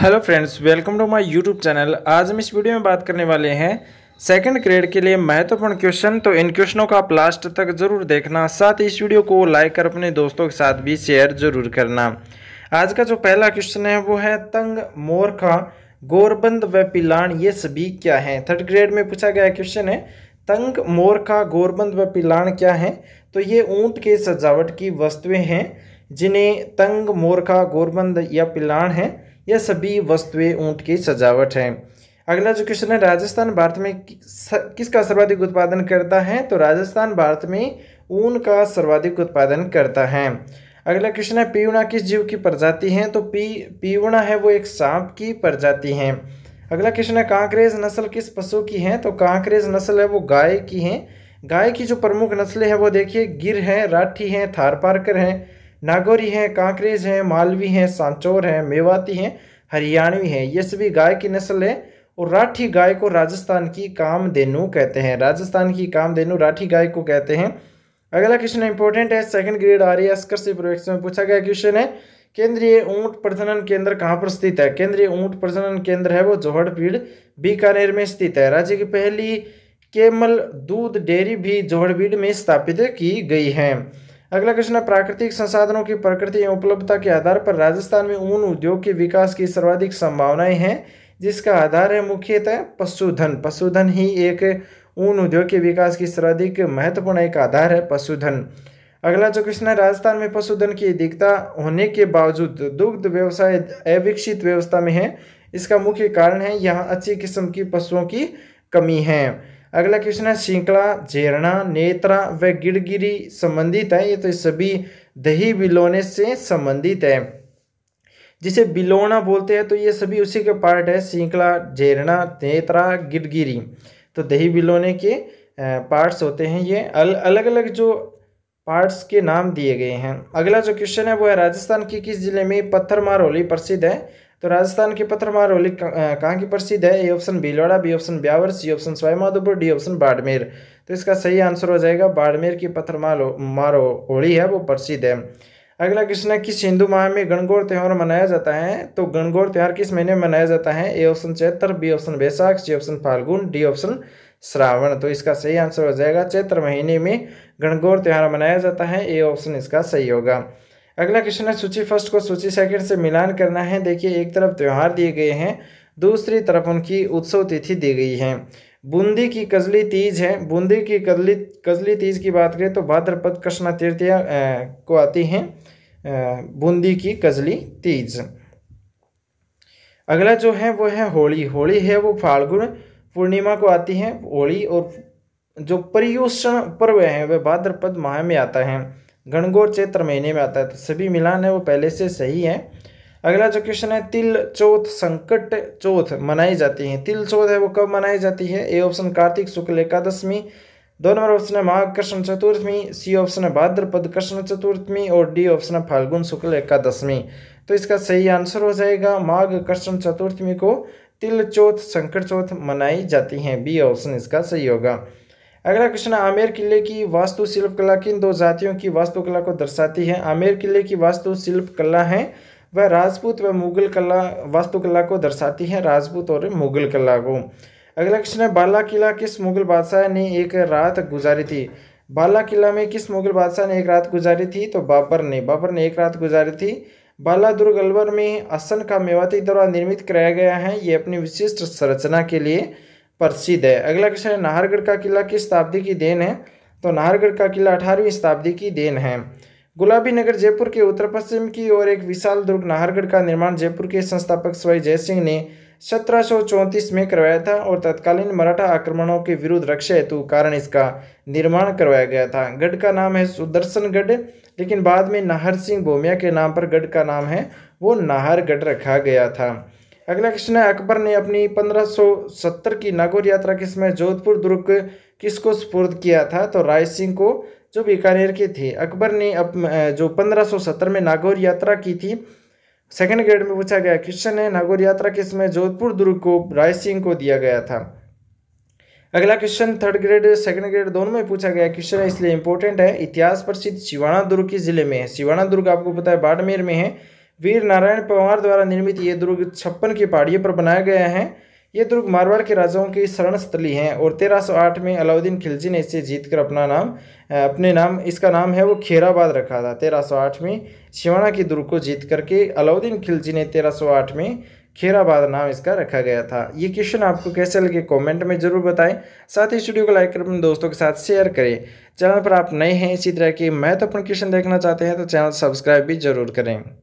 hello friends welcome to my YouTube channel आज हम इस वीडियो में बात करने वाले हैं सेकंड ग्रेड के लिए महत्वपूर्ण क्वेश्चन तो इन क्वेश्चनों का आप लास्ट तक जरूर देखना साथ ही इस वीडियो को लाइक कर अपने दोस्तों के साथ भी शेयर जरूर करना आज का जो पहला क्वेश्चन है वो है तंग मोरखा गोरबंद व पिलान ये सभी क्या हैं थर्ड ग्रेड में पूछा गया क्वेश्चन है तंग मोरखा गोरबंद व पिलान क्या है तो ये ऊँट के सजावट की वस्तुएँ हैं जिन्हें तंग मोरखा गोरबंद या पिलान हैं यह सभी वस्तुएं ऊँट की सजावट हैं अगला जो क्वेश्चन है राजस्थान भारत में किसका सर्वाधिक उत्पादन करता है तो राजस्थान भारत में ऊन का सर्वाधिक उत्पादन करता है अगला क्वेश्चन है पीवणा किस जीव की प्रजाति है तो पी पीवणा है वो एक सांप की प्रजाति है अगला क्वेश्चन है कांकरेज नस्ल किस पशु की है तो कांकरेज नस्ल है वो गाय की है गाय की जो प्रमुख नस्लें हैं वो देखिए गिर है राठी हैं थारपारकर हैं नागौरी हैं कांकरेज हैं मालवी हैं सांचौर हैं मेवाती हैं हरियाणवी हैं ये सभी गाय की नस्ल है और राठी गाय को राजस्थान की कामधेनु कहते हैं राजस्थान की कामधेनु राठी गाय को कहते हैं अगला क्वेश्चन इंपॉर्टेंट है सेकंड ग्रेड आ रही है अस्कर से प्रोजेक्ट में पूछा गया क्वेश्चन है केंद्रीय ऊंट प्रजनन केंद्र कहाँ पर स्थित है केंद्रीय ऊंट प्रजनन केंद्र है वो जोहड़पीड़ बीकानेर में स्थित है राज्य की पहली केमल दूध डेयरी भी जोहड़पीड़ में स्थापित की गई है अगला है प्राकृतिक संसाधनों की प्रकृति एवं उपलब्धता के आधार पर राजस्थान में ऊन उद्योग के विकास की सर्वाधिक संभावनाएं हैं जिसका आधार है मुख्यतः पशुधन पशुधन ही एक ऊन उद्योग के विकास की सर्वाधिक महत्वपूर्ण एक आधार है पशुधन अगला जो क्वेश्चन है राजस्थान में पशुधन की अधिकता होने के बावजूद दुग्ध व्यवसाय अविकसित व्यवस्था में है इसका मुख्य कारण है यहाँ अच्छी किस्म की पशुओं की कमी है अगला क्वेश्चन है श्रृंखला झेरना नेत्रा व गिड़गिरी संबंधित है ये तो सभी दही बिलोने से संबंधित है जिसे बिलोना बोलते हैं तो ये सभी उसी के पार्ट है श्रृंखला झेरना नेत्रा गिड़गिरी तो दही बिलोने के पार्ट्स होते हैं ये अल, अलग अलग जो पार्ट्स के नाम दिए गए हैं अगला जो क्वेश्चन है वो है राजस्थान के किस जिले में पत्थर मारोली प्रसिद्ध है तो राजस्थान की पत्थरमार होली कहाँ की प्रसिद्ध है A option Bhilwara B option Beawar C option Sawai Madhopur D option Barmer तो इसका सही आंसर हो जाएगा बाड़मेर की पत्थरमार मार होली है वो प्रसिद्ध है अगला क्वेश्चन है किस हिंदू माह में गणगौर त्यौहार मनाया जाता है तो गणगौर त्यौहार किस महीने में मनाया जाता है A option Chaitra B option Baisakh C option Phalgun D option Shravan तो इसका सही आंसर हो जाएगा चैत्र महीने में गणगौर त्यौहार मनाया जाता है ए ऑप्शन इसका सही होगा अगला क्वेश्चन है सूची फर्स्ट को सूची सेकंड से मिलान करना है देखिए एक तरफ त्यौहार दिए गए हैं दूसरी तरफ उनकी उत्सव तिथि दी गई है बूंदी की कजली तीज है बूंदी की कजली कजली तीज की बात करें तो भाद्रपद कृष्णा तृतीया को आती है बूंदी की कजली तीज अगला जो है वो है होली होली है वो फाल्गुन पूर्णिमा को आती है होली और जो पर्यूषण पर्व है वह भाद्रपद माह में आता है गणगौर चैत्र महीने में आता है तो सभी मिलान है वो पहले से सही है अगला जो क्वेश्चन है तिल चौथ संकट चौथ मनाई जाती है तिल चौथ है वो कब मनाई जाती है ए ऑप्शन कार्तिक शुक्ल एकादशमी दो नंबर ऑप्शन है माघ कृष्ण चतुर्थमी सी ऑप्शन है भाद्रपद कृष्ण चतुर्थमी और डी ऑप्शन है फाल्गुन शुक्ल एकादशमी तो इसका सही आंसर हो जाएगा माघ कृष्ण चतुर्थमी को तिल चौथ संकट चौथ मनाई जाती है बी ऑप्शन इसका सही होगा अगला क्वेश्चन आमेर किले की वास्तुशिल्प कला किन दो जातियों की वास्तुकला को दर्शाती है आमेर किले की वास्तुशिल्प कला है वह राजपूत व मुगल कला वास्तुकला को दर्शाती है राजपूत और मुगल कला को अगला क्वेश्चन है बाला किला किस मुगल बादशाह ने एक रात गुजारी थी बाला किला में किस मुगल बादशाह ने एक रात गुजारी थी तो बाबर ने बाबर ने एक रात गुजारी थी बाला दुर्ग अलवर में असन का मेवाती द्वारा निर्मित कराया गया है ये अपनी विशिष्ट संरचना के लिए प्रसिद्ध है अगला क्वेश्चन है नाहरगढ़ का किला किस शताब्दी की देन है तो नाहरगढ़ का किला अठारहवीं शताब्दी की देन है गुलाबी नगर जयपुर के उत्तर पश्चिम की ओर एक विशाल दुर्ग नाहरगढ़ का निर्माण जयपुर के संस्थापक स्वाई जय सिंह ने सत्रह में करवाया था और तत्कालीन मराठा आक्रमणों के विरुद्ध रक्षा हेतु कारण इसका निर्माण करवाया गया था गढ़ का नाम है सुदर्शनगढ़ लेकिन बाद में नाहर सिंह भोमिया के नाम पर गढ़ का नाम है वो नाहरगढ़ रखा गया था अगला क्वेश्चन है अकबर ने अपनी 1570 की नागौर यात्रा के समय जोधपुर दुर्ग किसको सुपुर्द किया था तो राय सिंह को जो बीकानेर के थे अकबर ने अप, जो 1570 में नागौर यात्रा की थी सेकंड ग्रेड में पूछा गया क्वेश्चन है नागौर यात्रा के समय जोधपुर दुर्ग को राय सिंह को दिया गया था अगला question third grade second grade दोनों में पूछा गया क्वेश्चन है इसलिए इंपॉर्टेंट है इतिहास प्रसिद्ध शिवाणा दुर्ग के जिले में है शिवाणा दुर्ग आपको पता है बाड़मेर में है वीर नारायण पवार द्वारा निर्मित ये दुर्ग छप्पन की पहाड़ियों पर बनाया गया है ये दुर्ग मारवाड़ के राजाओं की शरण स्थली है और 1308 में अलाउद्दीन खिलजी ने इसे जीतकर अपना नाम अपने नाम इसका नाम है वो खेराबाद रखा था 1308 में शिवाना की दुर्ग को जीत करके अलाउद्दीन खिलजी ने 1308 में खेराबाद नाम इसका रखा गया था ये क्वेश्चन आपको कैसे लगे कमेंट में जरूर बताएं साथ ही स्टूडियो को लाइक कर अपने दोस्तों के साथ शेयर करें चैनल पर आप नए हैं इसी तरह के महत्वपूर्ण क्वेश्चन देखना चाहते हैं तो चैनल सब्सक्राइब भी जरूर करें